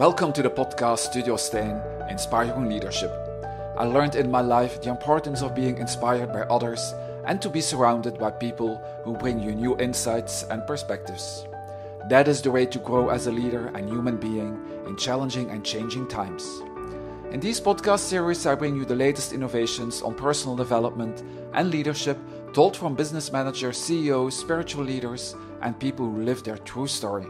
Welcome to the podcast Studio Stain Inspiring Leadership. I learned in my life the importance of being inspired by others and to be surrounded by people who bring you new insights and perspectives. That is the way to grow as a leader and human being in challenging and changing times. In these podcast series, I bring you the latest innovations on personal development and leadership told from business managers, CEOs, spiritual leaders, and people who live their true story.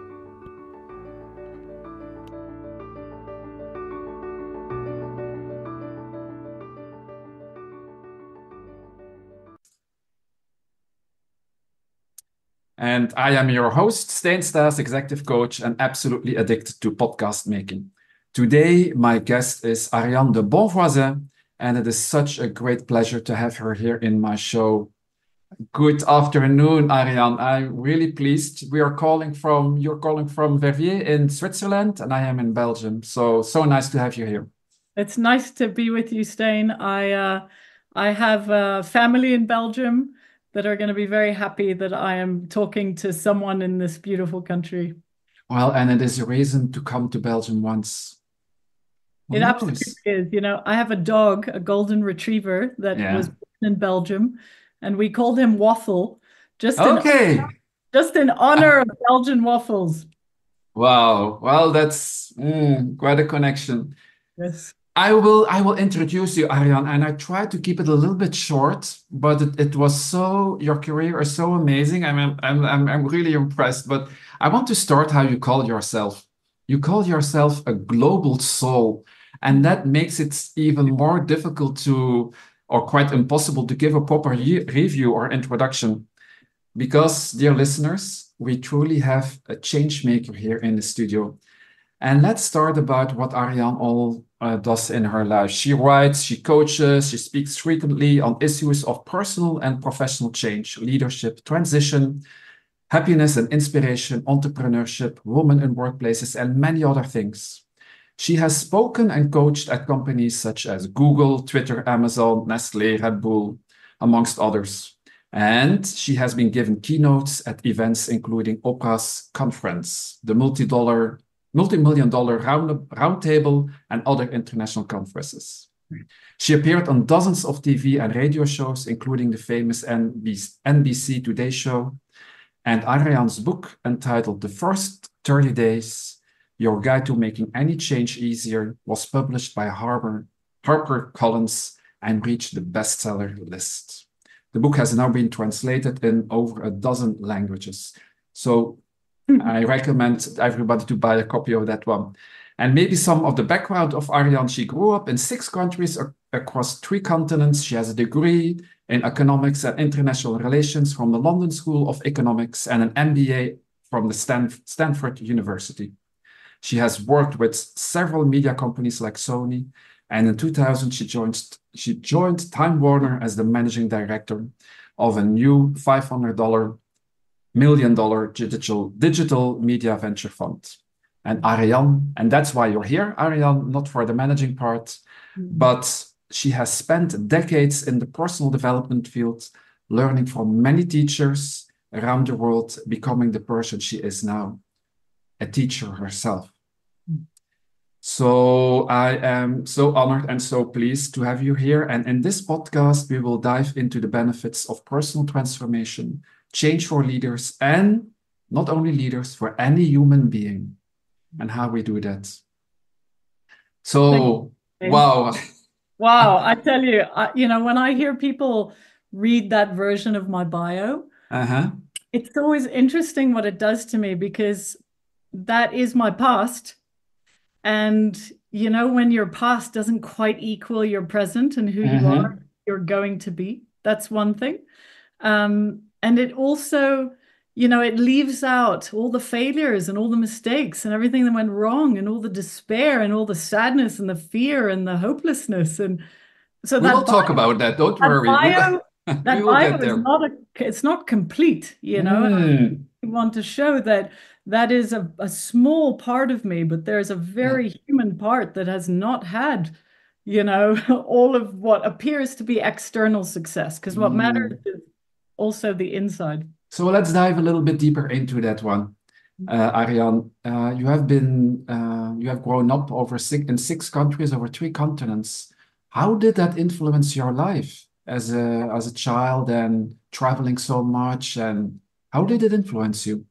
And I am your host, Steen Stas, executive coach and absolutely addicted to podcast making. Today, my guest is Ariane de Bonvoisin, and it is such a great pleasure to have her here in my show. Good afternoon, Ariane. I'm really pleased. We are calling from, you're calling from Verviers in Switzerland, and I am in Belgium. So, so nice to have you here. It's nice to be with you, Stain. I, uh, I have a uh, family in Belgium that are going to be very happy that I am talking to someone in this beautiful country. Well, and it is a reason to come to Belgium once. It absolutely is. You know, I have a dog, a golden retriever that yeah. was born in Belgium, and we called him Waffle, just okay, in honor, just in honor of Belgian waffles. Wow. Well, that's mm, quite a connection. Yes. I will I will introduce you, Ariane, and I tried to keep it a little bit short, but it, it was so your career is so amazing. I'm, I'm I'm I'm really impressed. But I want to start how you call yourself. You call yourself a global soul, and that makes it even more difficult to or quite impossible to give a proper review or introduction. Because, dear listeners, we truly have a change maker here in the studio. And let's start about what Ariane all uh, does in her life. She writes, she coaches, she speaks frequently on issues of personal and professional change, leadership, transition, happiness and inspiration, entrepreneurship, women in workplaces, and many other things. She has spoken and coached at companies such as Google, Twitter, Amazon, Nestle, Red Bull, amongst others. And she has been given keynotes at events including Oprah's conference, the multi dollar multi-million dollar round, roundtable and other international conferences. She appeared on dozens of TV and radio shows, including the famous NBC Today show. And Ariane's book, entitled The First 30 Days Your Guide to Making Any Change Easier, was published by Harper, Harper Collins and reached the bestseller list. The book has now been translated in over a dozen languages. So I recommend everybody to buy a copy of that one. And maybe some of the background of Ariane. She grew up in six countries across three continents. She has a degree in economics and international relations from the London School of Economics and an MBA from the Stanford University. She has worked with several media companies like Sony, and in 2000 she joined she joined Time Warner as the managing director of a new $500 million dollar digital digital media venture fund. And Ariane, and that's why you're here, Ariane, not for the managing part, mm-hmm. but she has spent decades in the personal development field, learning from many teachers around the world, becoming the person she is now, a teacher herself. Mm-hmm. So I am so honored and so pleased to have you here. And in this podcast, we will dive into the benefits of personal transformation change for leaders and not only leaders, for any human being and how we do that. So, wow. wow. I tell you, I, you know, when I hear people read that version of my bio, uh-huh. it's always interesting what it does to me because that is my past. And, you know, when your past doesn't quite equal your present and who uh-huh. you mm-hmm. are, you're going to be. That's one thing. Um, and it also you know it leaves out all the failures and all the mistakes and everything that went wrong and all the despair and all the sadness and the fear and the hopelessness and so we that will bio, talk about that don't that worry bio, that bio is not a, it's not complete you know mm. i want to show that that is a, a small part of me but there's a very yeah. human part that has not had you know all of what appears to be external success because what mm. matters is also the inside. So let's dive a little bit deeper into that one. Uh, Ariane, uh, you have been uh, you have grown up over six in six countries over three continents. How did that influence your life as a as a child and traveling so much? And how did it influence you?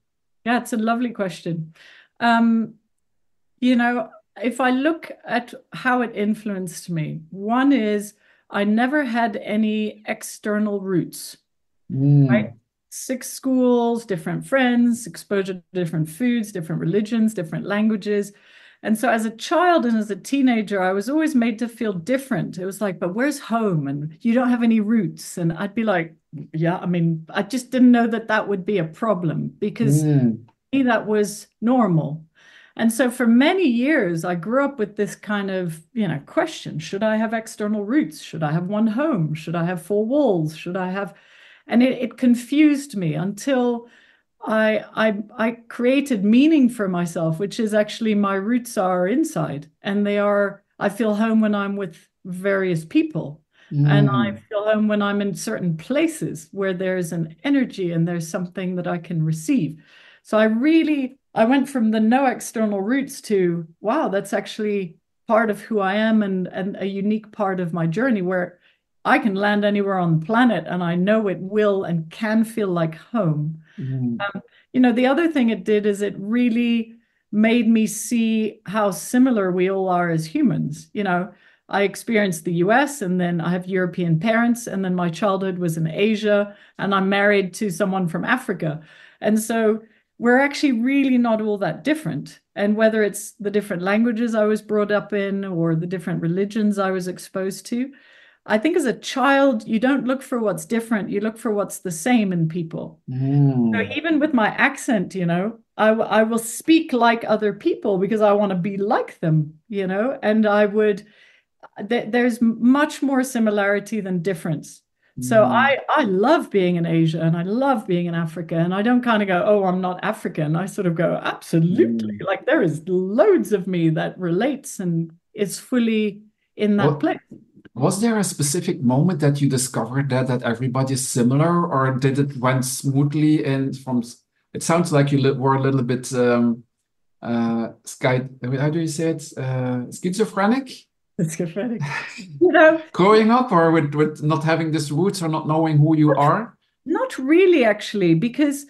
Yeah, it's a lovely question. Um, you know, if I look at how it influenced me, one is I never had any external roots. Mm. Right? Six schools, different friends, exposure to different foods, different religions, different languages. And so, as a child and as a teenager, I was always made to feel different. It was like, but where's home? And you don't have any roots. And I'd be like, yeah, I mean, I just didn't know that that would be a problem because mm. me, that was normal. And so, for many years, I grew up with this kind of, you know, question: Should I have external roots? Should I have one home? Should I have four walls? Should I have and it, it confused me until I, I I created meaning for myself, which is actually my roots are inside, and they are. I feel home when I'm with various people, mm. and I mm. feel home when I'm in certain places where there's an energy and there's something that I can receive. So I really I went from the no external roots to wow, that's actually part of who I am and and a unique part of my journey where I can land anywhere on the planet and I know it will and can feel like home. Mm. Um, you know, the other thing it did is it really made me see how similar we all are as humans. You know, I experienced the US and then I have European parents, and then my childhood was in Asia, and I'm married to someone from Africa. And so we're actually really not all that different. And whether it's the different languages I was brought up in or the different religions I was exposed to, I think as a child, you don't look for what's different, you look for what's the same in people. Mm. So even with my accent, you know, I, I will speak like other people because I want to be like them, you know, and I would, th- there's much more similarity than difference. Mm. So I I love being in Asia and I love being in Africa and I don't kind of go oh I'm not African I sort of go absolutely mm. like there is loads of me that relates and is fully in that place was there a specific moment that you discovered that that is similar, or did it went smoothly? And from it sounds like you were a little bit um, uh, sky. How do you say it? Uh, schizophrenic. Schizophrenic. you know, growing up, or with with not having this roots, or not knowing who you are. Not really, actually, because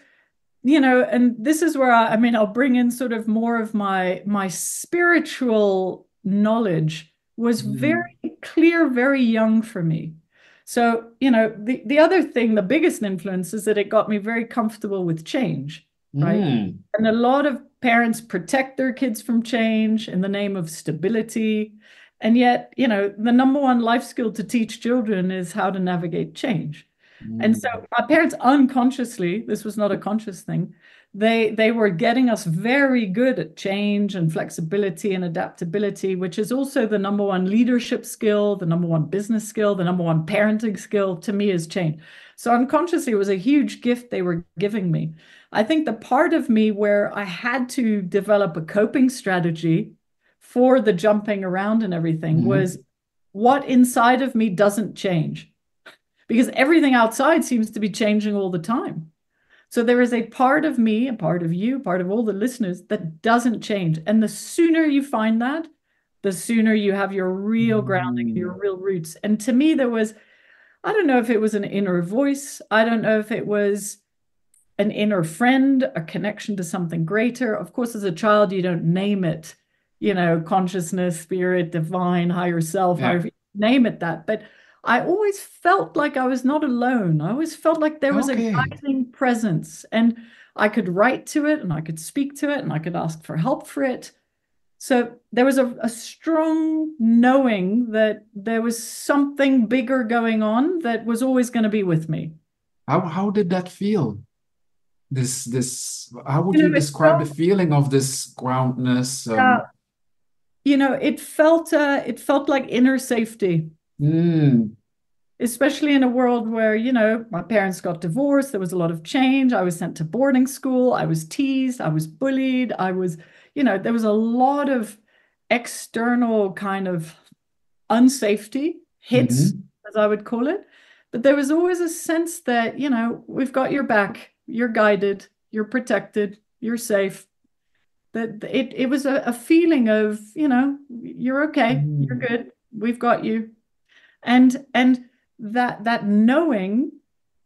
you know and this is where I, I mean i'll bring in sort of more of my my spiritual knowledge was mm. very clear, very young for me. So, you know, the, the other thing, the biggest influence is that it got me very comfortable with change, right? Mm. And a lot of parents protect their kids from change in the name of stability. And yet, you know, the number one life skill to teach children is how to navigate change. Mm. And so our parents unconsciously, this was not a conscious thing, they they were getting us very good at change and flexibility and adaptability which is also the number one leadership skill the number one business skill the number one parenting skill to me is change so unconsciously it was a huge gift they were giving me i think the part of me where i had to develop a coping strategy for the jumping around and everything mm-hmm. was what inside of me doesn't change because everything outside seems to be changing all the time so there is a part of me, a part of you, part of all the listeners that doesn't change. And the sooner you find that, the sooner you have your real grounding, your mm. real roots. And to me, there was, I don't know if it was an inner voice, I don't know if it was an inner friend, a connection to something greater. Of course, as a child, you don't name it, you know, consciousness, spirit, divine, higher self, yeah. however, name it that. But I always felt like I was not alone. I always felt like there was okay. a guiding presence and I could write to it and I could speak to it and I could ask for help for it. So there was a, a strong knowing that there was something bigger going on that was always going to be with me. How, how did that feel? This this how would you, know, you describe felt, the feeling of this groundness? Um... Uh, you know, it felt uh, it felt like inner safety. Mm especially in a world where, you know, my parents got divorced, there was a lot of change. I was sent to boarding school, I was teased, I was bullied, I was, you know, there was a lot of external kind of unsafety hits, mm-hmm. as I would call it. But there was always a sense that, you know, we've got your back, you're guided, you're protected, you're safe. That it it was a, a feeling of, you know, you're okay, mm. you're good, we've got you. And and that that knowing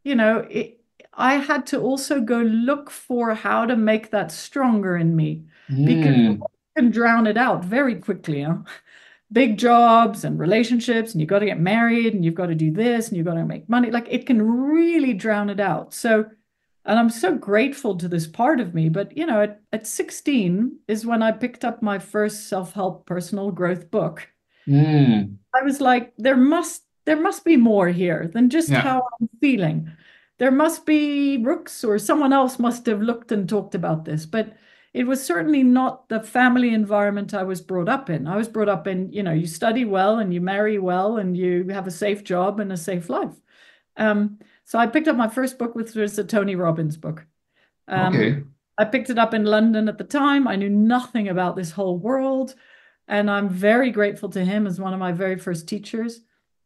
you know it, i had to also go look for how to make that stronger in me mm. because you can drown it out very quickly huh? big jobs and relationships and you've got to get married and you've got to do this and you've got to make money like it can really drown it out so and i'm so grateful to this part of me but you know at, at 16 is when i picked up my first self-help personal growth book mm. i was like there must there must be more here than just yeah. how I'm feeling. There must be Rooks or someone else must have looked and talked about this, but it was certainly not the family environment I was brought up in. I was brought up in, you know, you study well and you marry well and you have a safe job and a safe life. Um, so I picked up my first book, which was a Tony Robbins book. Um, okay. I picked it up in London at the time. I knew nothing about this whole world. And I'm very grateful to him as one of my very first teachers.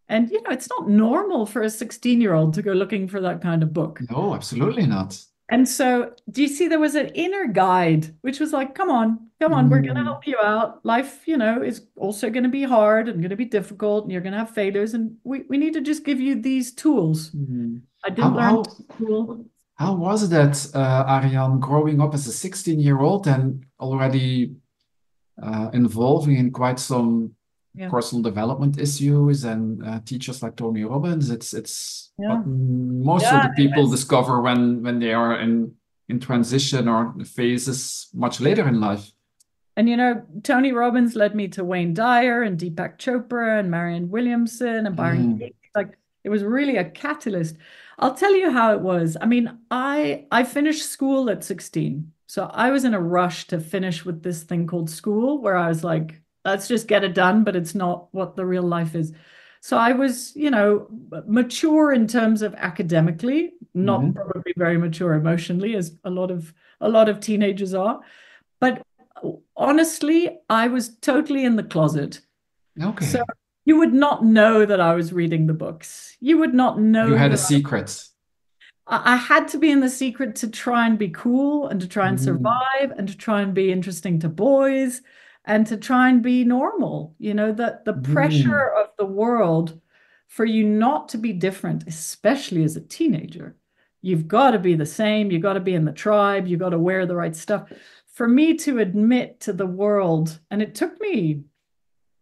And you know, it's not normal for a 16 year old to go looking for that kind of book. No, absolutely not. And so, do you see there was an inner guide, which was like, come on, come on, mm. we're going to help you out. Life, you know, is also going to be hard and going to be difficult, and you're going to have failures. And we, we need to just give you these tools. Mm. I didn't how, learn how, how, was that, uh, Ariane, growing up as a 16 year old and already uh, involving in quite some yeah. personal development issues and uh, teachers like Tony Robbins. It's it's yeah. most yeah, of the people discover when when they are in in transition or phases much later in life. And you know, Tony Robbins led me to Wayne Dyer and Deepak Chopra and Marion Williamson and Byron. Mm. Like it was really a catalyst. I'll tell you how it was. I mean, I I finished school at 16. So I was in a rush to finish with this thing called school where I was like, let's just get it done, but it's not what the real life is. So I was, you know, mature in terms of academically, not mm-hmm. probably very mature emotionally, as a lot of a lot of teenagers are. But honestly, I was totally in the closet. Okay. So you would not know that I was reading the books. You would not know. You had a secret. I, had to be in the secret to try and be cool and to try and mm. survive and to try and be interesting to boys and to try and be normal. You know, that the mm. pressure mm. of the world for you not to be different, especially as a teenager. You've got to be the same. You've got to be in the tribe. You've got to wear the right stuff. For me to admit to the world, and it took me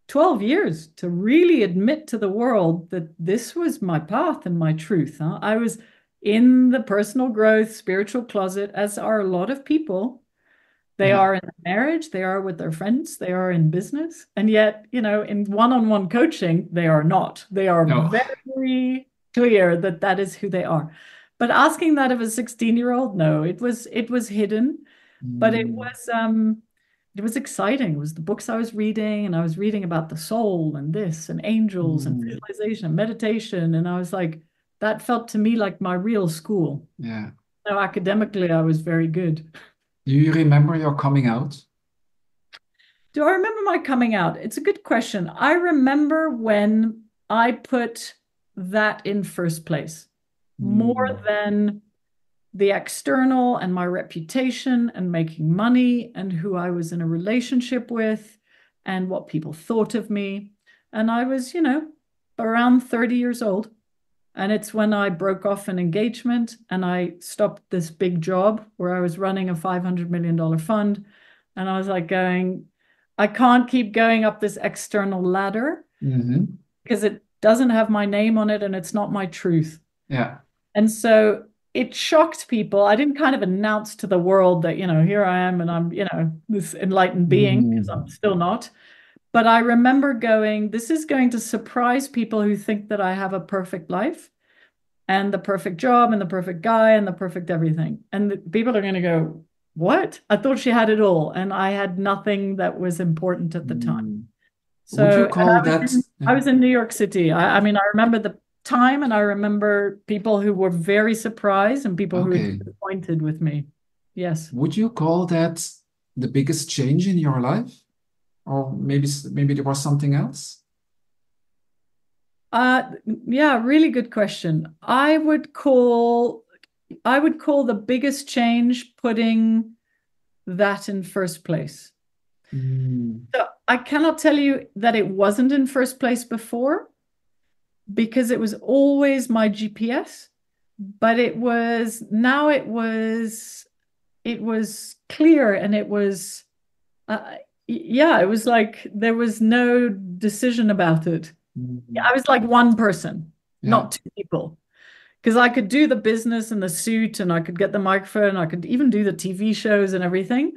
12 years to really admit to the world that this was my path and my truth. Huh? I was in the personal growth spiritual closet, as are a lot of people. They yeah. are in marriage, they are with their friends, they are in business. And yet, you know, in one on one coaching, they are not. They are no. very clear that that is who they are. But asking that of a 16 year old, no, it was, it was hidden, mm. but it mm. was, um, it was exciting. It was the books I was reading, and I was reading about the soul and this and angels mm. and realization and meditation. And I was like, that felt to me like my real school. Yeah. So academically, I was very good. Do you remember your coming out? Do I remember my coming out? It's a good question. I remember when I put that in first place hmm. more than the external and my reputation and making money and who I was in a relationship with and what people thought of me. And I was, you know, around 30 years old. And it's when I broke off an engagement and I stopped this big job where I was running a $500 million fund. And I was like, going, I can't keep going up this external ladder mm-hmm. because it doesn't have my name on it and it's not my truth. Yeah. And so it shocked people. I didn't kind of announce to the world that, you know, here I am and I'm, you know, this enlightened being because mm. I'm still not. But I remember going, this is going to surprise people who think that I have a perfect life and the perfect job and the perfect guy and the perfect everything. And people are going to go, what? I thought she had it all. And I had nothing that was important at the hmm. time. So Would you call I that? Was in, yeah. I was in New York City. I, I, mean, I remember the time and I remember people who were very surprised and people okay. who were disappointed with me. Yes. Would you call that the biggest change in your life? or maybe maybe there was something else uh yeah really good question i would call i would call the biggest change putting that in first place mm. so i cannot tell you that it wasn't in first place before because it was always my gps but it was now it was it was clear and it was uh, yeah, it was like there was no decision about it. Mm-hmm. I was like one person, yeah. not two people. Because I could do the business and the suit, and I could get the microphone, I could even do the TV shows and everything.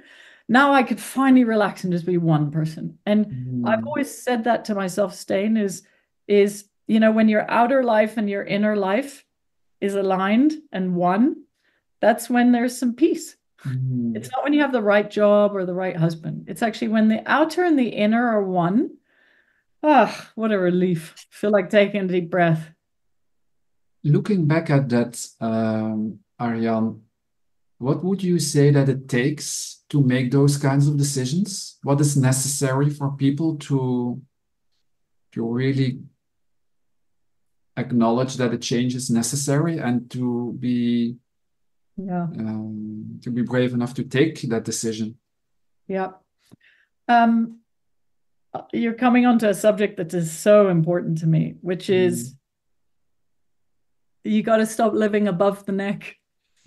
Now I could finally relax and just be one person. And mm-hmm. I've always said that to myself, Stain, is is you know, when your outer life and your inner life is aligned and one, that's when there's some peace. Mm. It's not when you have the right job or the right husband. It's actually when the outer and the inner are one. Ah, oh, what a relief. I feel like taking a deep breath. Looking back at that, um, Ariane, what would you say that it takes to make those kinds of decisions? What is necessary for people to to really acknowledge that a change is necessary and to be yeah um, to be brave enough to take that decision yeah um you're coming onto a subject that is so important to me which hmm. is mm. you got to stop living above the neck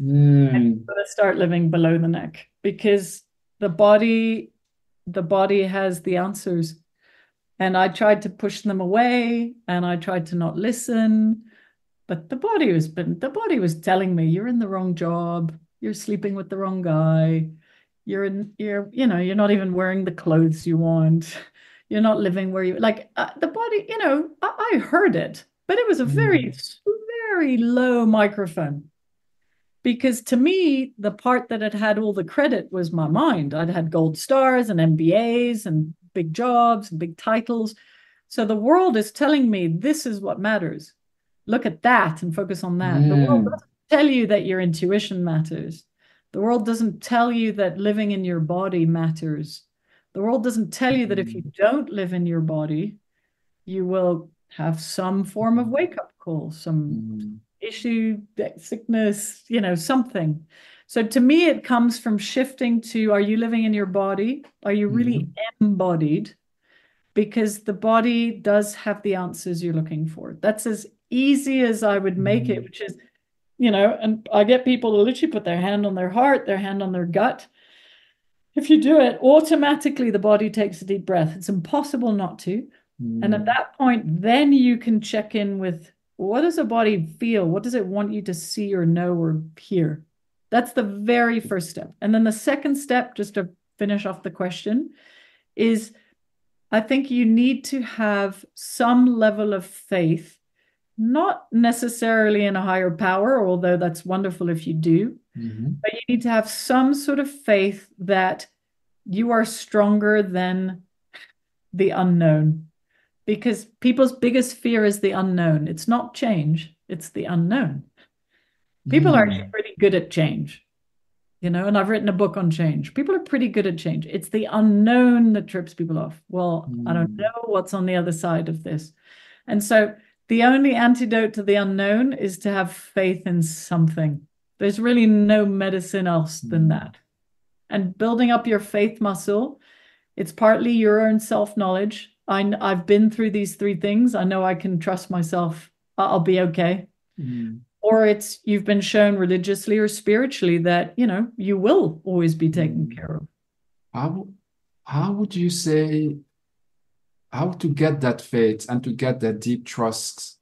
mm. and you got to start living below the neck because the body the body has the answers and i tried to push them away and i tried to not listen but the body was been the body was telling me you're in the wrong job you're sleeping with the wrong guy you're in you're you know you're not even wearing the clothes you want you're not living where you like uh, the body you know I, I, heard it but it was a very mm. very low microphone because to me the part that had had all the credit was my mind i'd had gold stars and mbas and big jobs and big titles so the world is telling me this is what matters look at that and focus on that. Mm. The world mm. doesn't tell you that your intuition matters. The world doesn't tell you that living in your body matters. The world doesn't tell you that if you mm. don't live in your body, you will have some form of wake up call, some mm. issue, sickness, you know, something. So to me, it comes from shifting to are you living in your body? Are you really mm. embodied? Because the body does have the answers you're looking for. That's as easy as I would make it, mm-hmm. which is, you know, and I get people to literally put their hand on their heart, their hand on their gut. If you do it, automatically the body takes a deep breath. It's impossible not to. Mm. And at mm. that point, then you can check in with what does the body feel? What does it want you to see or know or hear? That's the very first step. And then the second step, just to finish off the question, is I think you need to have some level of faith not necessarily in a higher power, although that's wonderful if you do, mm-hmm. but you need to have some sort of faith that you are stronger than the unknown. Because people's biggest fear is the unknown. It's not change, it's the unknown. People mm. are mm-hmm. pretty good at change, you know, and I've written a book on change. People are pretty good at change. It's the unknown that trips people off. Well, mm. I don't mm. know what's on the other side of this. And so the only antidote to the unknown is to have faith in something. There's really no medicine else than hmm. that. And building up your faith muscle, it's partly your own self knowledge. I, have been through these three things. I know I can trust myself. I'll be okay. Mm. Or it's you've been shown religiously or spiritually that, you know, you will always be taken hmm. care of. How, how would you say how to get that faith and to get that deep trust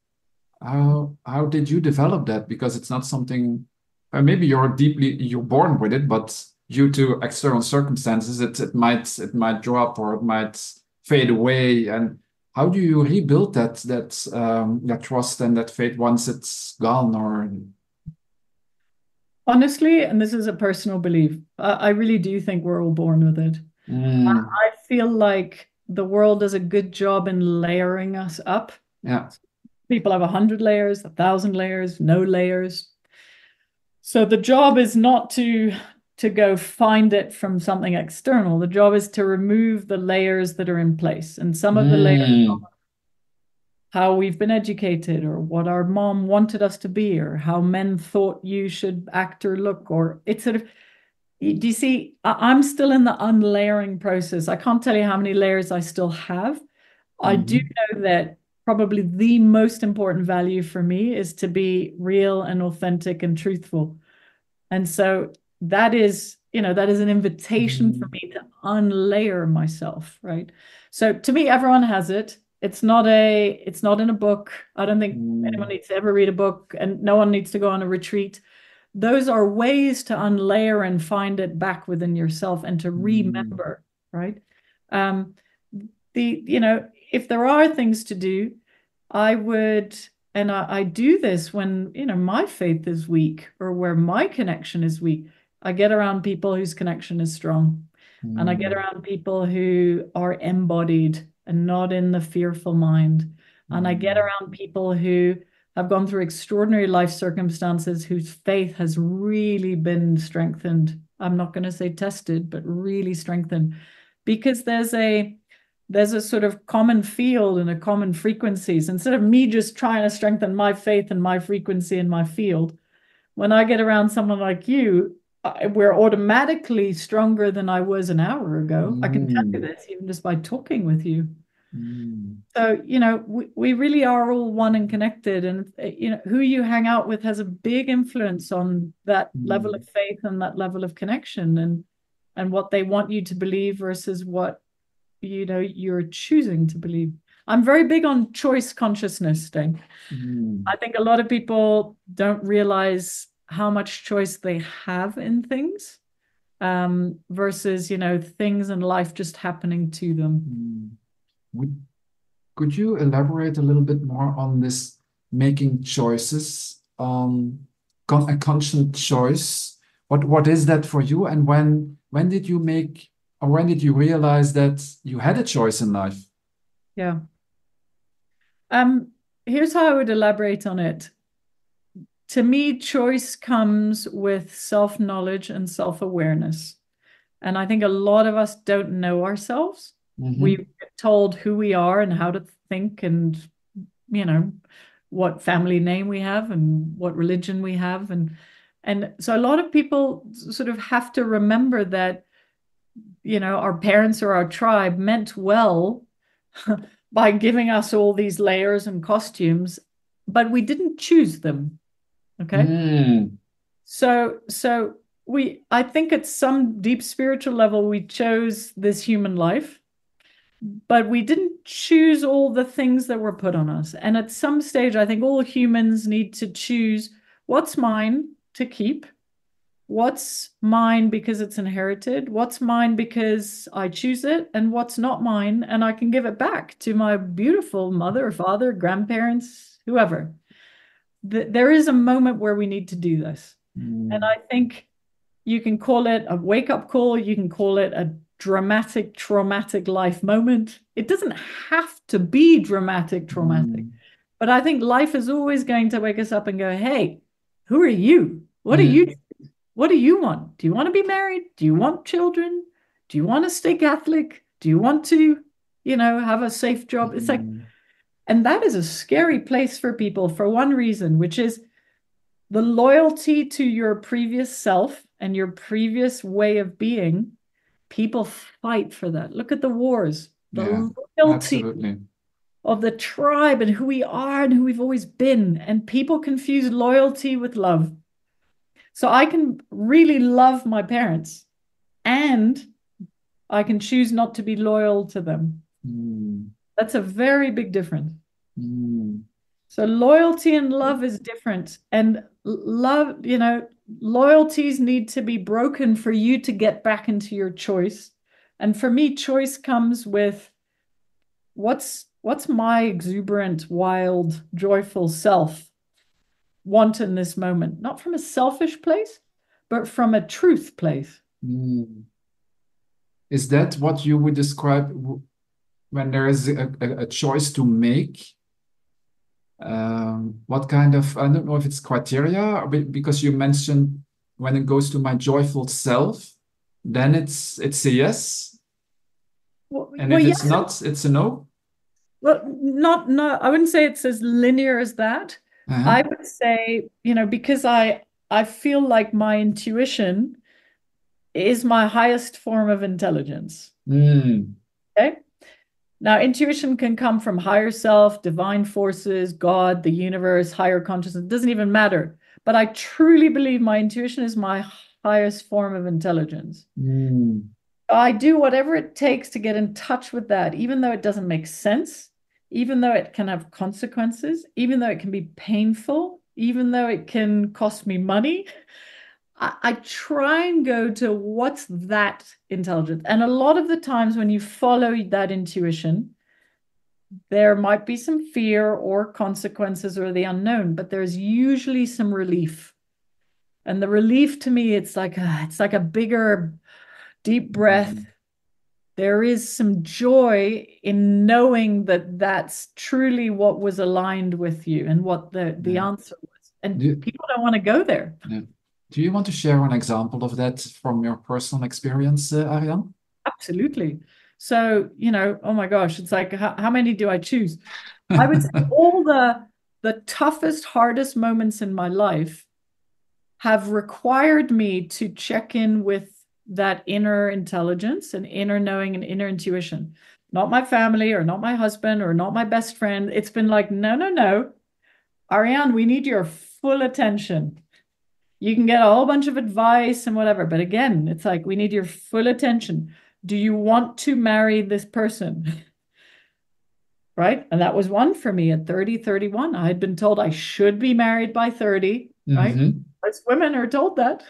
how how did you develop that because it's not something uh, maybe you're deeply you're born with it but due to external circumstances it, it might it might drop or it might fade away and how do you rebuild that that um, that trust and that faith once it's gone or honestly and this is a personal belief i, I really do think we're all born with it mm. I, I feel like the world does a good job in layering us up. Yeah. People have a hundred layers, a thousand layers, no layers. So the job is not to to go find it from something external. The job is to remove the layers that are in place. And some of the hmm. layers how we've been educated or what our mom wanted us to be or how men thought you should act or look or it's sort of do you see i'm still in the unlayering process i can't tell you how many layers i still have mm-hmm. i do mm-hmm. know that probably the most important value for me is to be real and authentic and truthful and so that is you know that is an invitation mm-hmm. for me to unlayer myself right so to me everyone has it it's not a it's not in a book i don't think mm anyone needs to ever read a book and no one needs to go on a retreat those are ways to unlayer and find it back within yourself and to hmm. remember right um the you know if there are things to do i would and I, I do this when you know my faith is weak or where my connection is weak i get around people whose connection is strong mm. and i get hmm. around people who are embodied and not in the fearful mind mm. and i get hmm. around people who have gone through extraordinary life circumstances whose faith has really been strengthened. I'm not going to say tested, but really strengthened because there's a there's a sort of common field and a common frequencies instead of me just trying to strengthen my faith and my frequency and my field when i get around someone like you I, we're automatically stronger than i was an hour ago mm. i can tell you mm. this even just by talking with you Mm. So, you know, we, we really are all one and connected. And, uh, you know, who you hang out with has a big influence on that mm. level of faith and that level of connection and, and what they want you to believe versus what, you know, you're choosing to believe. I'm very big on choice consciousness, Dane. Mm. I think a lot of people don't realize how much choice they have in things um, versus, you know, things and life just happening to them. Mm. Could you elaborate a little bit more on this making choices, um, con a conscious choice? What what is that for you? And when when did you make or when did you realize that you had a choice in life? Yeah. Um, here's how I would elaborate on it. To me, choice comes with self knowledge and self awareness. And I think a lot of us don't know ourselves. Mm-hmm. We get told who we are and how to think and, you know, what family name we have and what religion we have. And, and so a lot of people sort of have to remember that, you know, our parents or our tribe meant well by giving us all these layers and costumes, but we didn't choose them. Okay. Mm. So, so we, I think at some deep spiritual level, we chose this human life but we didn't choose all the things that were put on us. And at some stage, I think all humans need to choose what's mine to keep, what's mine because it's inherited, what's mine because I choose it, and what's not mine. And I can give it back to my beautiful mother, father, grandparents, whoever. There is a moment where we need to do this. Mm. And I think you can call it a wake up call, you can call it a dramatic, traumatic life moment. It doesn't have to be dramatic, traumatic, mm. but I think life is always going to wake us up and go, hey, who are you? What mm. are you? Mm. What do you want? Do you want to be married? Do you want children? Do you want to stay Catholic? Do you want to, you know, have a safe job? Mm. It's like, mm. and that is a scary place for people for one reason, which is the loyalty to your previous self and your previous way of being people fight for that. Look at the wars, the yeah, loyalty absolutely. of the tribe and who we are and who we've always been. And people confuse loyalty with love. So I can really love my parents and I can choose not to be loyal to them. Mm. That's a very big difference. Mm. So loyalty and love is different. And love, you know, loyalties need to be broken for you to get back into your choice. And for me, choice comes with what's what's my exuberant, wild, joyful self want in this moment? Not from a selfish place, but from a truth place. Mm. Is that what you would describe when there is a, a, a choice to make um, what kind of i don't know if it's criteria because you mentioned when it goes to my joyful self then it's it's a yes well, and if well, yes. it's not it's a no well not no i wouldn't say it's as linear as that uh -huh. i would say you know because i i feel like my intuition is my highest form of intelligence mm. okay now, intuition can come from higher self, divine forces, God, the universe, higher consciousness, it doesn't even matter. But I truly believe my intuition is my highest form of intelligence. Mm. I do whatever it takes to get in touch with that, even though it doesn't make sense, even though it can have consequences, even though it can be painful, even though it can cost me money, I, try and go to what's that intelligence. And a lot of the times when you follow that intuition, there might be some fear or consequences or the unknown, but there's usually some relief. And the relief to me, it's like a, it's like a bigger, deep breath. Mm-hmm there is some joy in knowing that that's truly what was aligned with you and what the the answer was and yeah. people don't want to go there yeah. Do you want to share an example of that from your personal experience, uh, Ariane? Absolutely. So, you know, oh my gosh, it's like, how, how many do I choose? I would say all the, the toughest, hardest moments in my life have required me to check in with that inner intelligence and inner knowing and inner intuition. Not my family or not my husband or not my best friend. It's been like, no, no, no. Ariane, we need your full attention you can get a whole bunch of advice and whatever but again it's like we need your full attention do you want to marry this person right and that was one for me at 30 31 i had been told i should be married by 30 mm-hmm. right as women are told that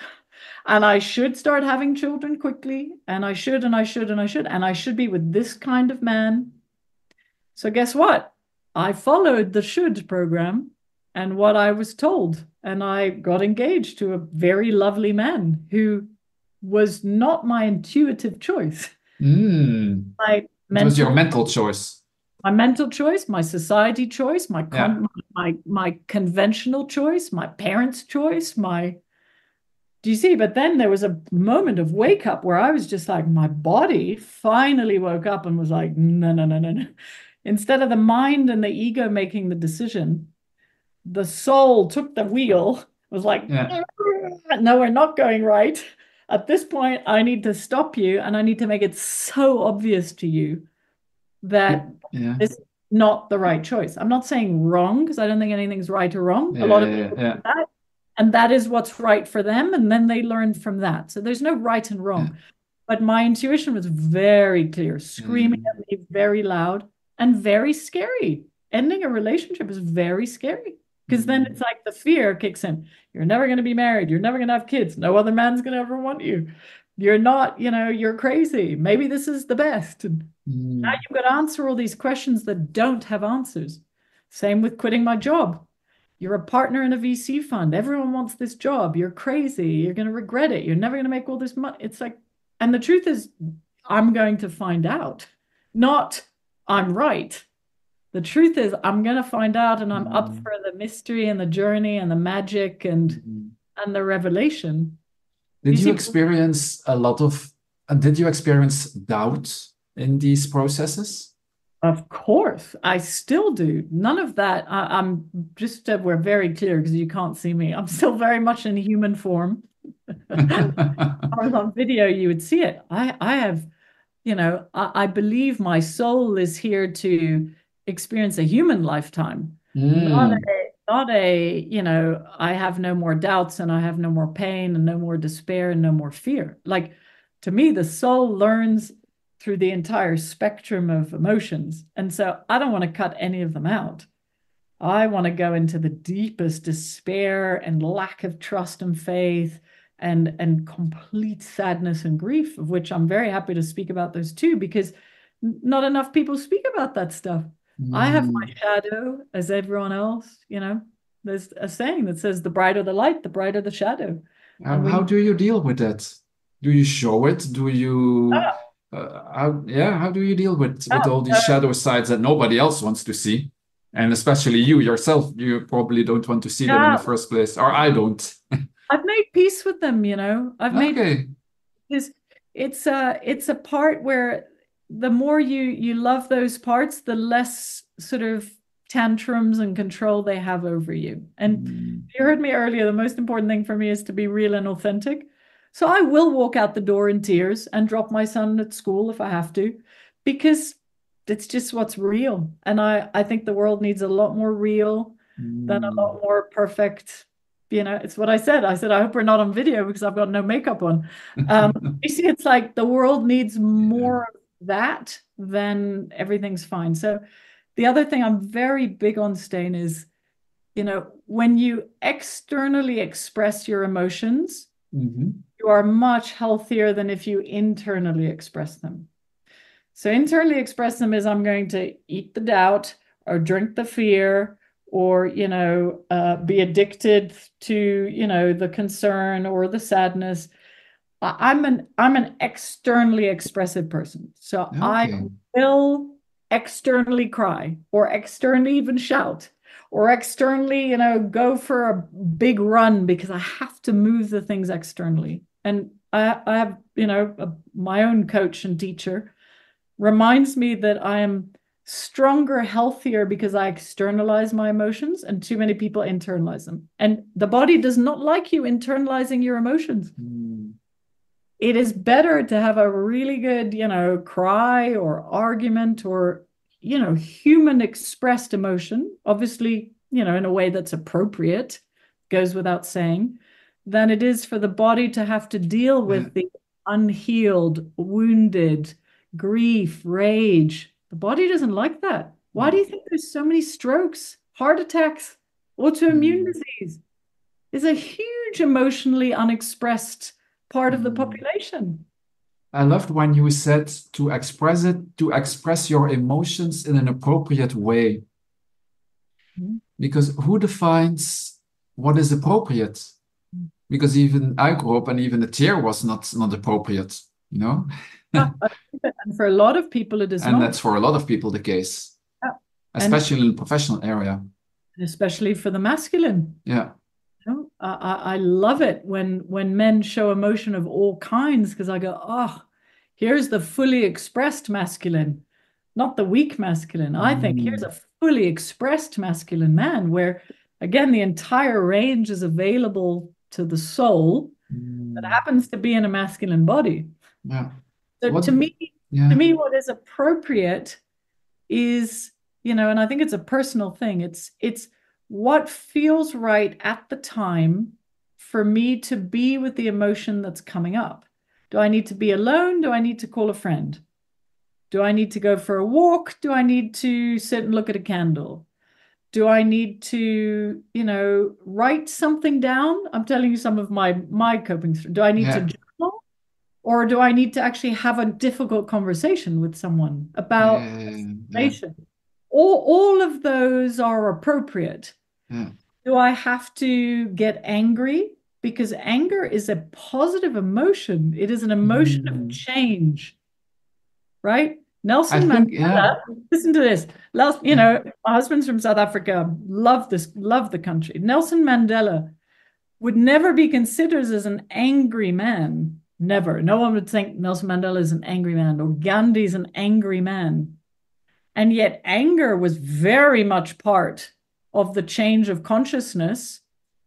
and i should start having children quickly and i should and i should and i should and i should be with this kind of man so guess what i followed the should program and what i was told and I got engaged to a very lovely man who was not my intuitive choice. Mm. My mental, it was your mental choice. My mental choice, my society choice, my, con- yeah. my my conventional choice, my parents' choice, my do you see? But then there was a moment of wake up where I was just like, my body finally woke up and was like, no, no, no, no, no. Instead of the mind and the ego making the decision, the soul took the wheel, was like, yeah. Ah, no, we're not going right. At this point, I need to stop you and I need to make it so obvious to you that yeah. this is not the right choice. I'm not saying wrong because I don't think anything's right or wrong. Yeah, a lot of people that. And that is what's right for them. And then they learn from that. So there's no right and wrong. But my intuition was very clear, screaming mm. at me very loud and very scary. Ending a relationship is very scary. Because then it's like the fear kicks in. You're never going to be married. You're never going to have kids. No other man's going to ever want you. You're not, you know, you're crazy. Maybe this is the best. Mm. Now you've got to answer all these questions that don't have answers. Same with quitting my job. You're a partner in a VC fund. Everyone wants this job. You're crazy. You're going to regret it. You're never going to make all this money. It's like, and the truth is, I'm going to find out, not I'm right the truth is i'm going to find out and i'm mm-hmm. up mm. for the mystery and the journey and the magic and mm-hmm. and the revelation did you, you experience a lot of and uh, did you experience doubt in these processes of course i still do none of that I, am just uh, we're very clear because you can't see me i'm still very much in human form I was on video, you would see it. I, I have, you know, I, I believe my soul is here to experience a human lifetime mm. not, a, not a you know i have no more doubts and i have no more pain and no more despair and no more fear like to me the soul learns through the entire spectrum of emotions and so i don't want to cut any of them out i want to go into the deepest despair and lack of trust and faith and and complete sadness and grief of which i'm very happy to speak about those too because not enough people speak about that stuff Mm. I have my mm. shadow as everyone else, you know. There's a saying that says the brighter the light, the brighter the shadow. Um, we... how do you deal with that? Do you show it? Do you ah. uh, how, yeah, how do you deal with with ah, all these uh, shadow sides that nobody else wants to see? And especially you yourself, you probably don't want to see yeah. them in the first place, or I don't. I've made peace with them, you know. I've made okay. it's a uh, it's a part where the more you you love those parts the less sort of tantrums and control they have over you and mm. you heard me earlier the most important thing for me is to be real and authentic so i will walk out the door in tears and drop my son at school if i have to because it's just what's real and i i think the world needs a lot more real than a mm. lot more perfect you know it's what i said i said i hope we're not on video because i've got no makeup on um, you see it's like the world needs more yeah that, then everything's fine. So the other thing I'm very big on, Stain, is you know, when you externally express your emotions, mm-hmm. you are much healthier than if you internally express them. So internally express them is I'm going to eat the doubt or drink the fear or you know uh, be addicted to you know the concern or the sadness I'm an I'm an externally expressive person. So okay. I will externally cry or externally even shout or externally, you know, go for a big run because I have to move the things externally. And I, I have, you know, a, my own coach and teacher reminds me that I am stronger, healthier because I externalize my emotions, and too many people internalize them. And the body does not like you internalizing your emotions. Mm it is better to have a really good, you know, cry or argument or, you know, human expressed emotion, obviously, you know, in a way that's appropriate, goes without saying, than it is for the body to have to deal mm. with the unhealed, wounded, grief, rage. The body doesn't like that. Why mm. do you think there's so many strokes, heart attacks, autoimmune mm. disease? There's a huge emotionally unexpressed part of the mm. population. I loved when you said to express it, to express your emotions in an appropriate way. Mm-hmm. Because who defines what is appropriate? Mm. Because even I grew up and even a tear was not, not appropriate, you know? and for a lot of people, it is And not. that's for a lot of people the case, yeah. especially and in the professional area. Especially for the masculine. Yeah know, I, I love it when when men show emotion of all kinds because I go, oh, here's the fully expressed masculine, not the weak masculine. Mm. I think mm. here's a fully expressed masculine man where again the entire range is available to the soul mm. that happens to be in a masculine body. Yeah. So what, to me, yeah. to me, what is appropriate is, you know, and I think it's a personal thing. It's it's what feels right at the time for me to be with the emotion that's coming up. Do I need to be alone? Do I need to call a friend? Do I need to go for a walk? Do I need to sit and look at a candle? Do I need to, you know, write something down? I'm telling you some of my my coping. Do I need yeah. to journal, or do I need to actually have a difficult conversation with someone about yeah, yeah. all of those are appropriate. Do I have to get angry? Because anger is a positive emotion, it is an emotion mm. of change, right? Nelson think, Mandela, yeah. listen to this. Last, you mm. know, my husband's from South Africa. Love this, love the country. Nelson Mandela would never be considered as an angry man. Never. No one would think Nelson Mandela is an angry man or Gandhi's an angry man. And yet, anger was very much part of the change of consciousness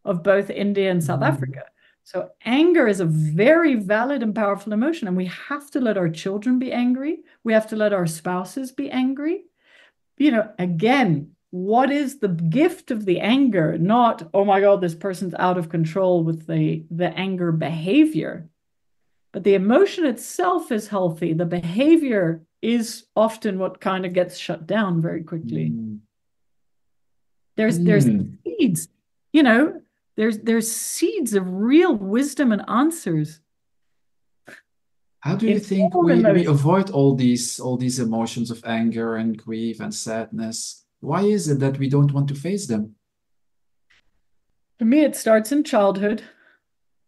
of both India and South mm-hmm. Africa. So, anger is a very valid and powerful emotion, and we have to let our children be angry. We have to let our spouses be angry. You know, again, what is the gift of the anger? Not, oh my God, this person's out of control with the, the anger behavior. But the emotion itself is healthy. The behavior is often what kind of gets shut down very quickly. mm there's mm. there's hmm. seeds, you know, there's there's seeds of real wisdom and answers. How do you it's think we, we avoid all these all these emotions of anger and grief and sadness? Why is it that we don't want to face them? For me, it starts in childhood.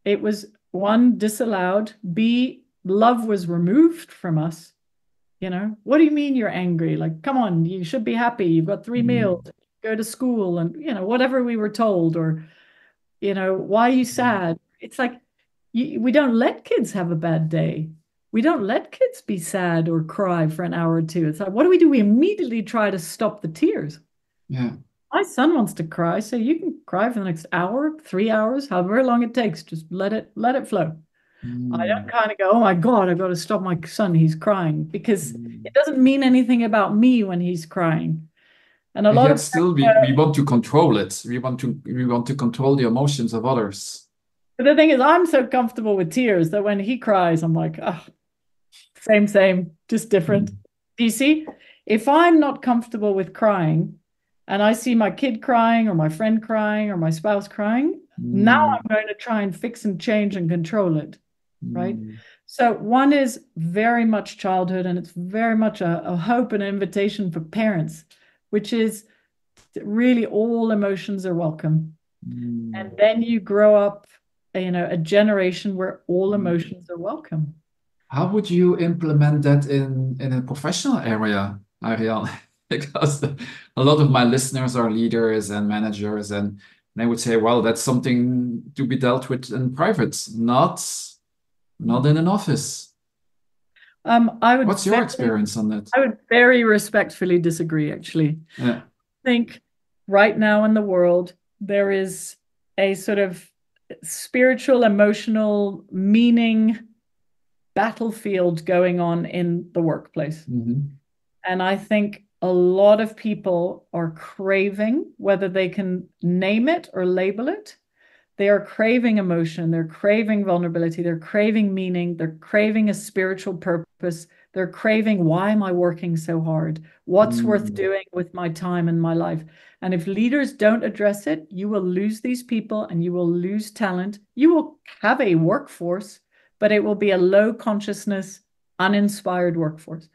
It was one disallowed. B love was removed from us. You know, what do you mean you're angry? Like, come on, you should be happy. You've got three mm. meals go to school and you know whatever we were told or you know why are you mm-hmm. sad it's like you, we don't let kids have a bad day we don't let kids be sad or cry for an hour or two it's like what do we do we immediately try to stop the tears yeah my son wants to cry so you can cry for the next hour three hours however long it takes just let it let it flow i don't mm. kind of go oh my god i've got to stop my son he's crying because mm. it doesn't mean anything about me when he's crying and a lot yet of still we, uh, we want to control it we want to we want to control the emotions of others but the thing is i'm so comfortable with tears that when he cries i'm like oh, same same just different mm. you see if i'm not comfortable with crying and i see my kid crying or my friend crying or my spouse crying mm. now i'm going to try and fix and change and control it mm. right so one is very much childhood and it's very much a, a hope and invitation for parents which is really all emotions are welcome. Mm. And then you grow up, you know, a generation where all mm. emotions are welcome. How would you implement that in in a professional area, Ariel? because a lot of my listeners are leaders and managers and and would say, well, that's something to be dealt with in private, not not in an office. Um, I would. What's your experience on that? I would very respectfully disagree. Actually, yeah. I think right now in the world there is a sort of spiritual, emotional, meaning battlefield going on in the workplace, mm-hmm. and I think a lot of people are craving whether they can name it or label it they are craving emotion, they're craving vulnerability, they're craving meaning, they're craving a spiritual purpose, they're craving why am I working so hard? What's mm. worth doing with my time and my life? And if leaders don't address it, you will lose these people and you will lose talent. You will have a workforce, but it will be a low consciousness, uninspired workforce.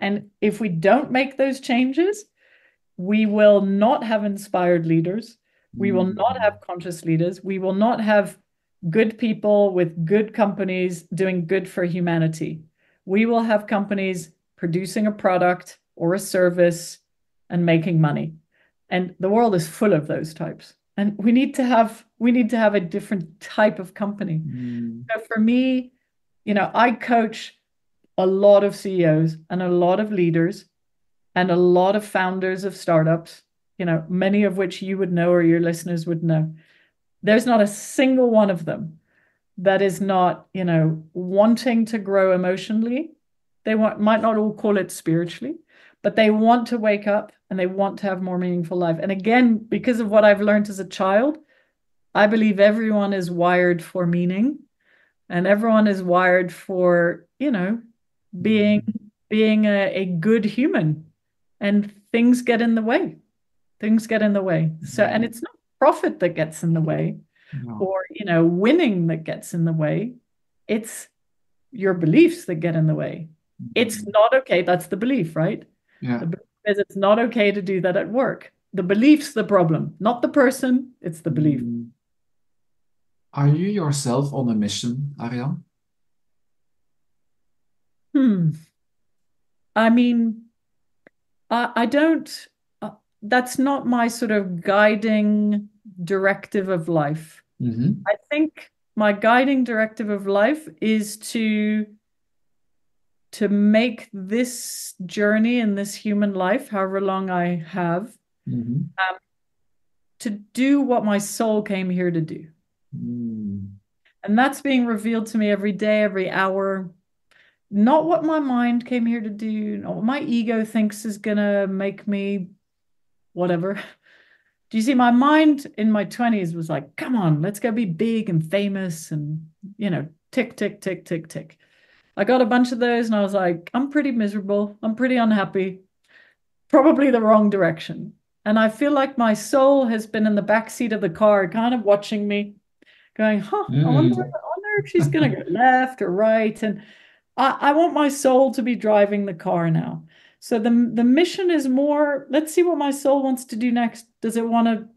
And if we don't make those changes, we will not have inspired leaders we will hmm. not have conscious leaders. We will not have good people with good companies doing good for humanity. We will have companies producing a product or a service and making money. And the world is full of those types. And we need to have we need to have a different type of company. Mm. So for me, you know, I coach a lot of CEOs and a lot of leaders and a lot of founders of startups you know, many of which you would know or your listeners would know. There's not a single one of them that is not, you know, wanting to grow emotionally. They want, might not all call it spiritually, but they want to wake up and they want to have more meaningful life. And again, because of what I've learned as a child, I believe everyone is wired for meaning and everyone is wired for, you know, being mm. being a, a good human and things get in the way things get in the way so mm-hmm. and it's not profit that gets in the way no. or you know winning that gets in the way it's your beliefs that get in the way mm-hmm. it's not okay that's the belief right yeah the belief is it's not okay to do that at work the belief's the problem not the person it's the belief mm-hmm. are you yourself on a mission ariane hmm i mean I, I don't that's not my sort of guiding directive of life. Mm-hmm. I think my guiding directive of life is to to make this journey in this human life, however long I have, mm-hmm. um, to do what my soul came here to do. Mm. And that's being revealed to me every day, every hour. Not what my mind came here to do, not what my ego thinks is going to make me whatever. Do you see my mind in my 20s was like, come on, let's go be big and famous and, you know, tick, tick, tick, tick, tick. I got a bunch of those and I was like, I'm pretty miserable. I'm pretty unhappy. Probably the wrong direction. And I feel like my soul has been in the back seat of the car, kind of watching me, going, huh, mm. I, wonder, I, wonder, if she's going to go left or right. And I, I want my soul to be driving the car now. So the the mission is more. Let's see what my soul wants to do next. Does it want to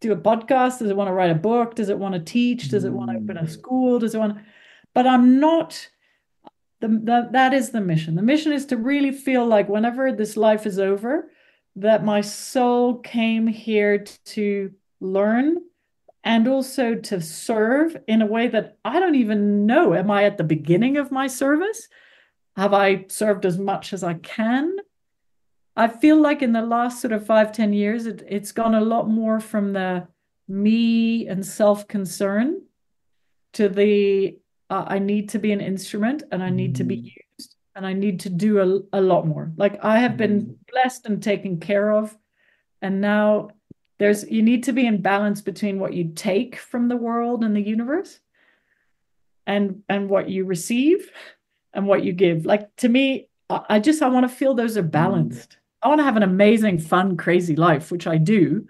do a podcast? Does it want to write a book? Does it want to teach? Does it want to open a mm. school? Does it want? To, but I'm not. The, the, that is the mission. The mission is to really feel like whenever this life is over, that my soul came here to learn and also to serve in a way that I don't even know. Am I at the beginning of my service? have I served as much as I can? I feel like in the last sort of five ten years, it, it's gone a lot more from the me and self concern to the uh, I need to be an instrument and I need mm. to be mm. used and I need to do a, a lot more. Like I have mm. been blessed and taken care of. And now there's, you need to be in balance between what you take from the world and the universe and, and what you receive and what you give. Like to me, I just I want to feel those are balanced. Mm. I want to have an amazing, fun, crazy life, which I do.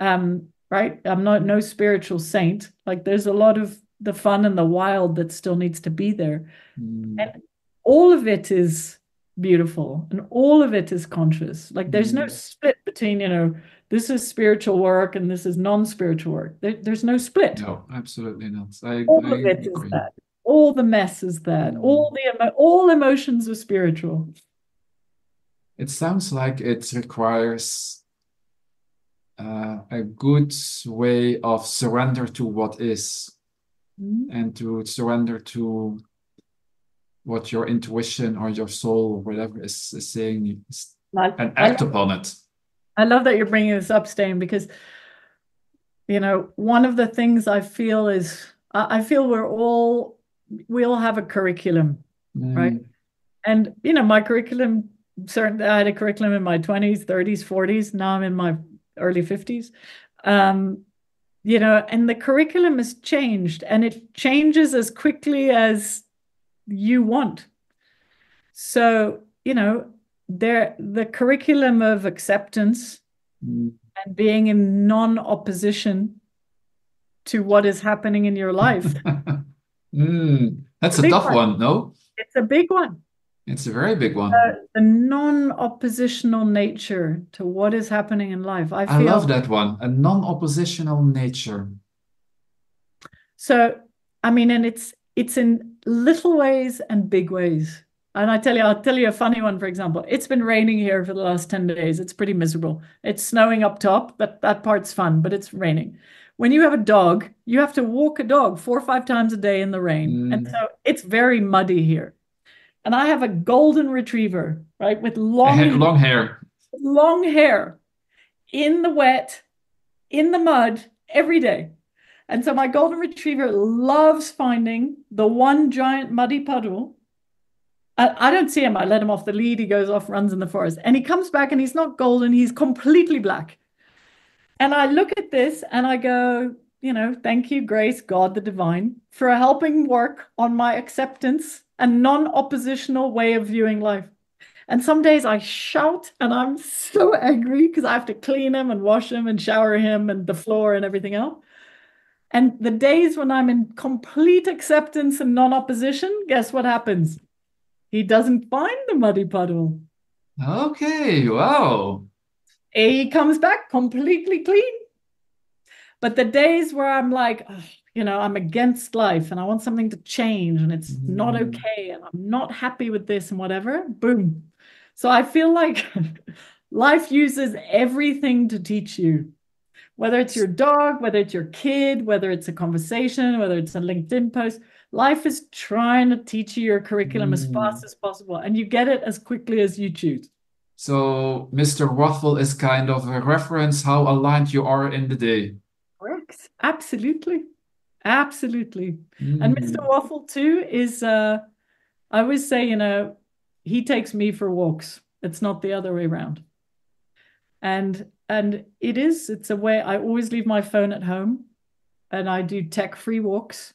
Um, right? I'm not no spiritual saint. Like there's a lot of the fun and the wild that still needs to be there. Mm. And all of it is beautiful and all of it is conscious. Like there's mm. no split between, you know, this is spiritual work and this is non-spiritual work. There, there's no split. No, absolutely not. I, all I of it agree. is that all the mess is there. All mm. the emo- all emotions are spiritual. It sounds like it requires uh, a good way of surrender to what is, mm. and to surrender to what your intuition or your soul, or whatever, is, is saying, and act love, upon it. I love that you're bringing this up, Stain, because you know one of the things I feel is I feel we're all we all have a curriculum, mm. right? And you know, my curriculum certainly I had a curriculum in my 20s, 30s, 40s. Now I'm in my early 50s. Um, you know, and the curriculum has changed and it changes as quickly as you want. So, you know, there the curriculum of acceptance mm. and being in non-opposition to what is happening in your life Mm, that's a, a tough one. one, no? It's a big one. It's a very big one. Uh, the non-oppositional nature to what is happening in life. I, I love that one. A non-oppositional nature. So, I mean, and it's it's in little ways and big ways. And I tell you, I'll tell you a funny one, for example. It's been raining here for the last 10 days. It's pretty miserable. It's snowing up top. That that part's fun, but it's raining. When you have a dog, you have to walk a dog four or five times a day in the rain. Mm. And so it's very muddy here. And I have a golden retriever, right? With long long hair. Long hair in the wet, in the mud every day. And so my golden retriever loves finding the one giant muddy puddle I, I don't see him. I let him off the lead. He goes off, runs in the forest, and he comes back and he's not golden. He's completely black. And I look at this and I go, you know, thank you, grace, God the divine, for helping work on my acceptance and non oppositional way of viewing life. And some days I shout and I'm so angry because I have to clean him and wash him and shower him and the floor and everything else. And the days when I'm in complete acceptance and non opposition, guess what happens? He doesn't find the muddy puddle. Okay, wow. He comes back completely clean. But the days where I'm like, oh, you know, I'm against life and I want something to change and it's mm. not okay and I'm not happy with this and whatever, boom. So I feel like life uses everything to teach you whether it's your dog, whether it's your kid, whether it's a conversation, whether it's a LinkedIn post, Life is trying to teach you your curriculum mm. as hmm. fast as possible, and you get it as quickly as you choose. So, Mr. Waffle is kind of a reference how aligned you are in the day. Correct. Absolutely. Absolutely. Mm. And Mr. Hmm. Waffle, too, is, uh, I always say, you know, he takes me for walks. It's not the other way around. And and it is, it's a way I always leave my phone at home and I do tech free walks.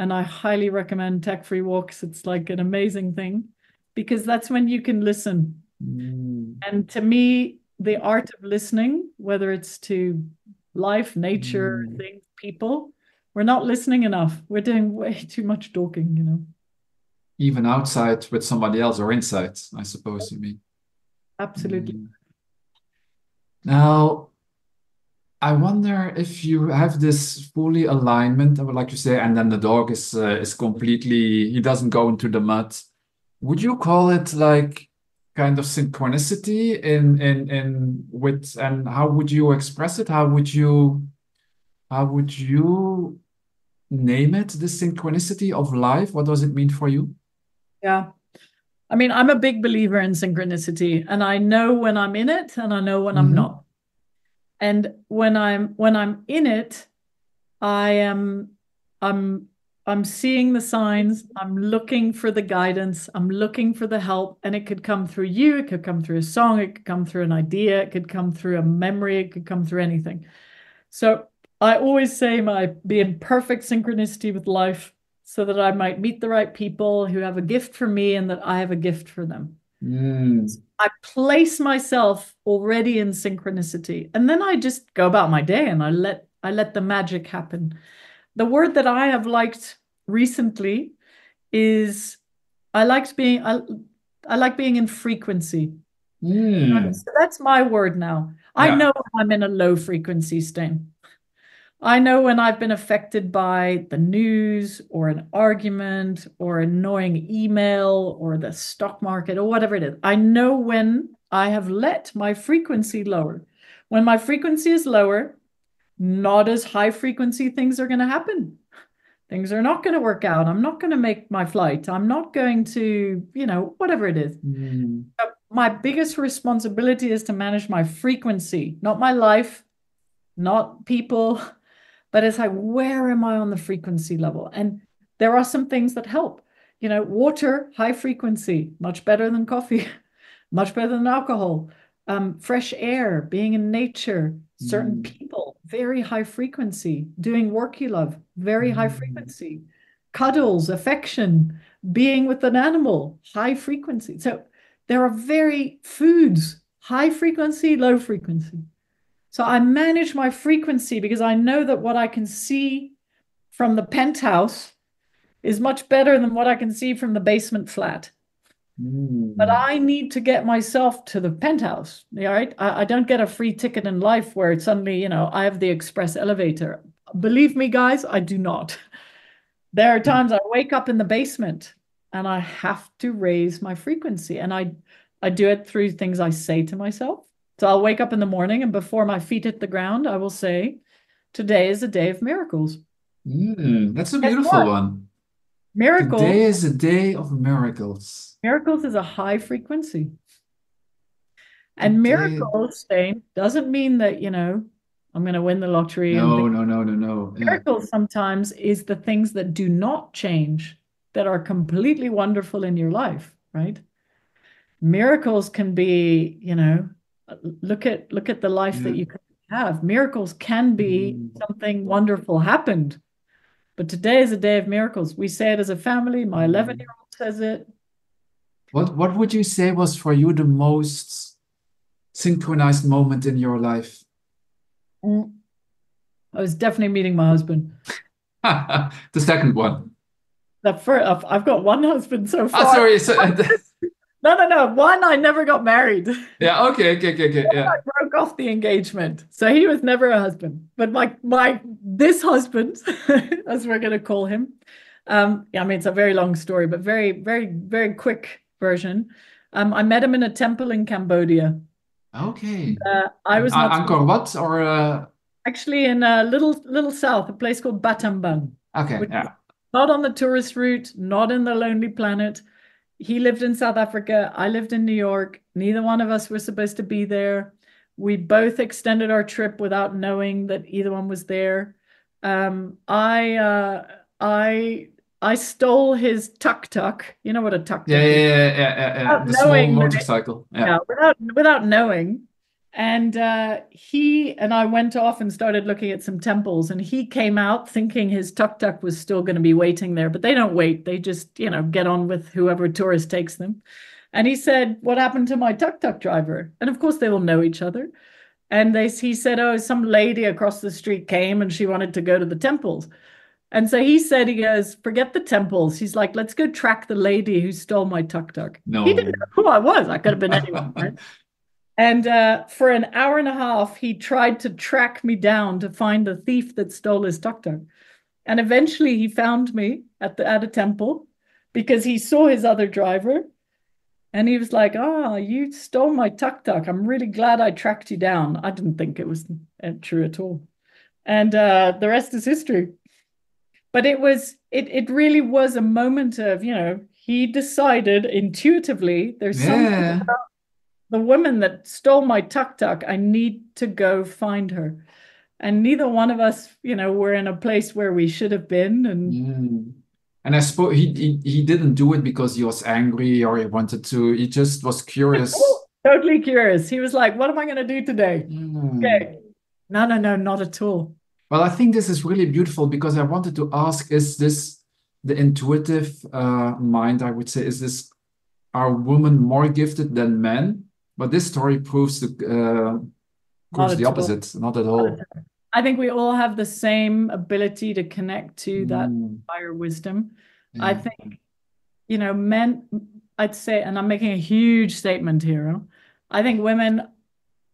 And I highly recommend tech free walks. It's like an amazing thing because that's when you can listen. Mm. And to me, the art of listening, whether it's to life, nature, mm. things, people, we're not listening enough. We're doing way too much talking, you know. Even outside with somebody else or inside, I suppose you mean. Absolutely. Mm. Now, I wonder if you have this fully alignment, I would like to say, and then the dog is uh, is completely he doesn't go into the mud. Would you call it like kind of synchronicity in in in with and how would you express it? How would you how would you name it? The synchronicity of life. What does it mean for you? Yeah. I mean, I'm a big believer in synchronicity, and I know when I'm in it, and I know when mm -hmm. I'm mm-hmm. not and when i'm when i'm in it i am i'm i'm seeing the signs i'm looking for the guidance i'm looking for the help and it could come through you it could come through a song it could come through an idea it could come through a memory it could come through anything so i always say my be in perfect synchronicity with life so that i might meet the right people who have a gift for me and that i have a gift for them mm. I place myself already in synchronicity. And then I just go about my day and I let I let the magic happen. The word that I have liked recently is I liked being I, I like being in frequency. Mm. So that's my word now. Yeah. I know I'm in a low frequency state. I know when I've been affected by the news or an argument or annoying email or the stock market or whatever it is. I know when I have let my frequency lower. When my frequency is lower, not as high frequency things are going to happen. Things are not going to work out. I'm not going to make my flight. I'm not going to, you know, whatever it is. Mm. My biggest responsibility is to manage my frequency, not my life, not people, but it's like where am i on the frequency level and there are some things that help you know water high frequency much better than coffee much better than alcohol um, fresh air being in nature certain mm. people very high frequency doing work you love very mm. high frequency cuddles affection being with an animal high frequency so there are very foods high frequency low frequency so I manage my frequency because I know that what I can see from the penthouse is much better than what I can see from the basement flat. Mm. But I need to get myself to the penthouse. All right. I, I don't get a free ticket in life where it's suddenly, you know, I have the express elevator. Believe me, guys, I do not. There are times I wake up in the basement and I have to raise my frequency. And I I do it through things I say to myself. So I'll wake up in the morning and before my feet hit the ground, I will say, Today is a day of miracles. Mm, that's a beautiful one. Miracles. Today is a day of miracles. Miracles is a high frequency. And Today. miracles, doesn't mean that, you know, I'm going to win the lottery. No, no, no, no, no. Yeah. Miracles sometimes is the things that do not change that are completely wonderful in your life, right? Miracles can be, you know, look at look at the life yeah. that mm. you can have. Miracles can be mm. something wonderful happened. But today is a day of miracles. We say it as a family. My mm. 11 year old says it. What What would you say was for you the most synchronized moment in your life? Mm. I was definitely meeting my husband. the second one. The first, I've got one husband so ah, far. Oh, sorry. So, uh, No, no, no. One, I never got married. Yeah. Okay. Okay. Okay. okay. Yeah. I broke off the engagement, so he was never a husband. But my my this husband, as we're gonna call him, um, yeah. I mean, it's a very long story, but very, very, very quick version. Um, I met him in a temple in Cambodia. Okay. Uh, I was not Angkor Wat or uh... actually in a little little south, a place called Batambang. Okay. Yeah. Not on the tourist route, not in the Lonely Planet he lived in South Africa. I lived in New York. Neither one of us were supposed to be there. We both extended our trip without knowing that either one was there. Um, I uh, I I stole his tuk tuk. You know what a tuk tuk? Yeah, yeah, yeah, yeah, yeah, yeah. The small motorcycle. Yeah. yeah, without without knowing. And uh, he and I went off and started looking at some temples. And he came out thinking his tuk tuk was still going to be waiting there, but they don't wait. They just, you know, get on with whoever tourist takes them. And he said, What happened to my tuk tuk driver? And of course, they all know each other. And they, he said, Oh, some lady across the street came and she wanted to go to the temples. And so he said, he goes, forget the temples. He's like, let's go track the lady who stole my tuk tuk. No. He didn't know who I was. I could have been anyone. Right? And uh, for an hour and a half, he tried to track me down to find the thief that stole his tuk tuk. And eventually, he found me at the at a temple because he saw his other driver, and he was like, "Ah, oh, you stole my tuk tuk. I'm really glad I tracked you down." I didn't think it was uh, true at all, and uh, the rest is history. But it was it it really was a moment of you know he decided intuitively there's yeah. something about the woman that stole my tuk tuk, I need to go find her. And neither one of us, you know, were in a place where we should have been. And mm. and I suppose he, he, he didn't do it because he was angry or he wanted to. He just was curious. totally curious. He was like, "What am I going to do today?" Mm. Okay. No, no, no, not at all. Well, I think this is really beautiful because I wanted to ask: Is this the intuitive uh, mind? I would say, is this are women more gifted than men? But this story proves the uh, the opposite. All. Not at all. I think we all have the same ability to connect to that mm. higher wisdom. Yeah. I think, you know, men. I'd say, and I'm making a huge statement here. I think women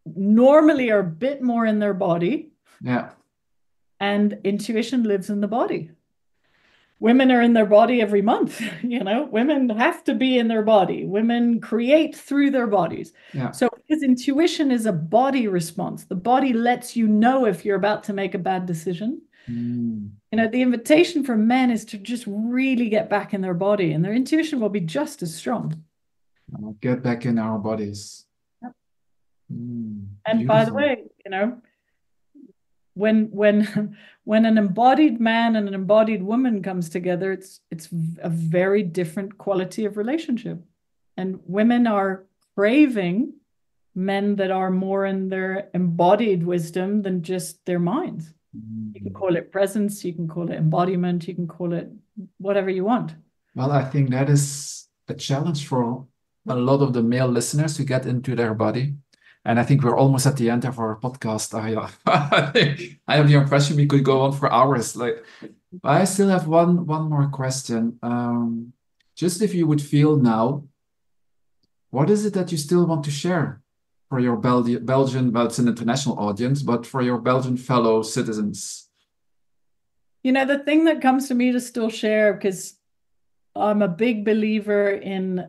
normally are a bit more in their body. Yeah. And intuition lives in the body women are in their body every month you know women have to be in their body women create through their bodies yeah. so his intuition is a body response the body lets you know if you're about to make a bad decision mm. you know the invitation for men is to just really get back in their body and their intuition will be just as strong uh, get back in our bodies yep. mm. and Beautiful. by the way you know when when when an embodied man and an embodied woman comes together, it's it's a very different quality of relationship. And women are craving men that are more in their embodied wisdom than just their minds. You can call it presence, you can call it embodiment, you can call it whatever you want. Well, I think that is a challenge for a lot of the male listeners to get into their body and I think we're almost at the end of our podcast. I, I have the impression we could go on for hours. Like, I still have one one more question. Um, just if you would feel now, what is it that you still want to share for your Bel Belgian, well, it's an international audience, but for your Belgian fellow citizens? You know, the thing that comes to me to still share because I'm a big believer in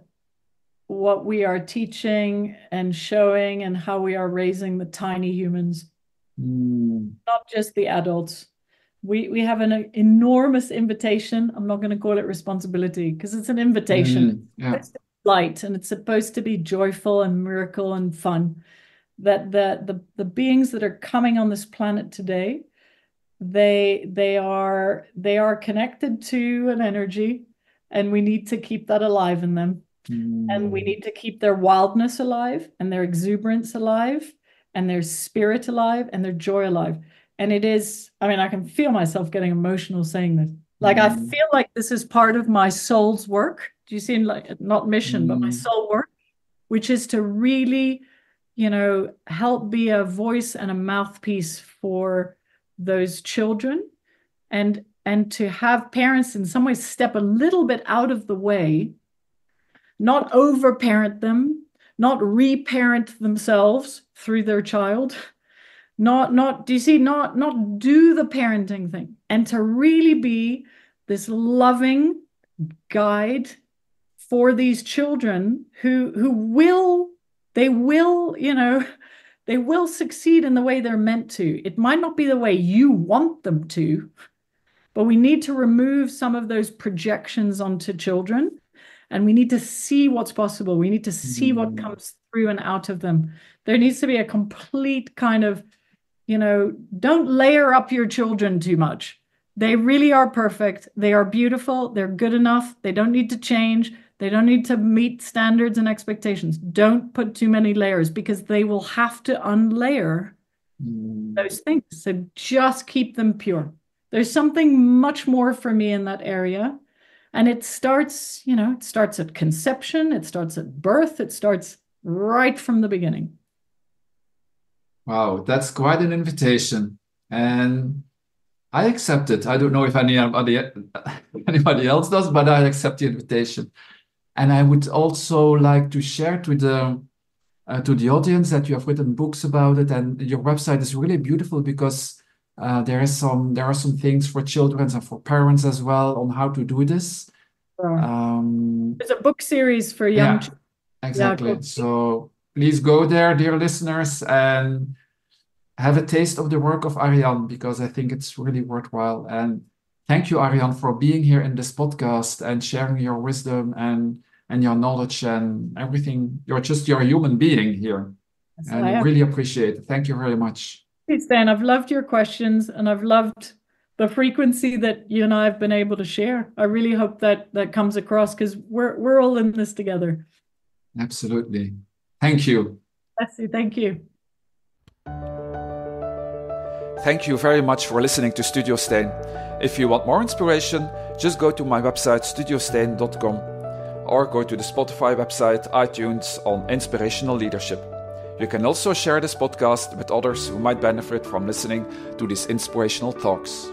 what we are teaching and showing and how we are raising the tiny humans mm. not just the adults we we have an enormous invitation i'm not going to call it responsibility because it's an invitation mm. yeah. it's light and it's supposed to be joyful and miracle and fun that the, the the beings that are coming on this planet today they they are they are connected to an energy and we need to keep that alive in them mm. and we mm. need to keep their wildness alive and their exuberance alive and their spirit alive and their joy alive and it is i mean i can feel myself getting emotional saying this like mm. i feel like this is part of my soul's work do you see like not mission mm. but my mm. soul work which is to really you know help be a voice and a mouthpiece for those children and and to have parents in some ways step a little bit out of the way not overparent them, not reparent themselves through their child, not not do you see not not do the parenting thing, and to really be this loving guide for these children who who will they will you know they will succeed in the way they're meant to it might not be the way you want them to but we need to remove some of those projections onto children and we need to see what's possible. We need to see mm-hmm. what mm. comes through and out of them. There needs to be a complete kind of, you know, don't layer up your children too much. They really are perfect. They are beautiful. They're good enough. They don't need to change. They don't need to meet standards and expectations. Don't put too many layers because they will have to unlayer mm. those things. So just keep them pure. There's something much more for me in that area and it starts, you know, it starts at conception, it starts at birth, it starts right from the beginning. Wow, that's quite an invitation. And I accept it. I don't know if anybody, anybody else does, but I accept the invitation. And I would also like to share to the uh, to the audience that you have written books about it, and your website is really beautiful because uh, there is some there are some things for children and for parents as well on how to do this. Um, There's a book series for young. Yeah, children. exactly. Yeah, so please go there, dear listeners, and have a taste of the work of Ariane because I think it's really worthwhile. And thank you, Ariane, for being here in this podcast and sharing your wisdom and and your knowledge and everything. You're just your human being here. and I really appreciate it. Thank you very much you, Stan. I've loved your questions and I've loved the frequency that you and I have been able to share. I really hope that that comes across because we're we're all in this together. Absolutely. Thank you. Bessie, thank you. Thank you very much for listening to Studio Stain. If you want more inspiration, just go to my website studiostain.com or go to the Spotify website iTunes on inspirational leadership. You can also share this podcast with others who might benefit from listening to these inspirational talks.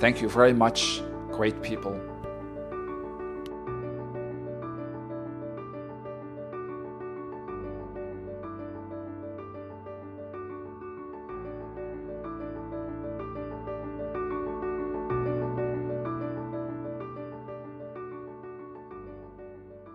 Thank you very much, great people.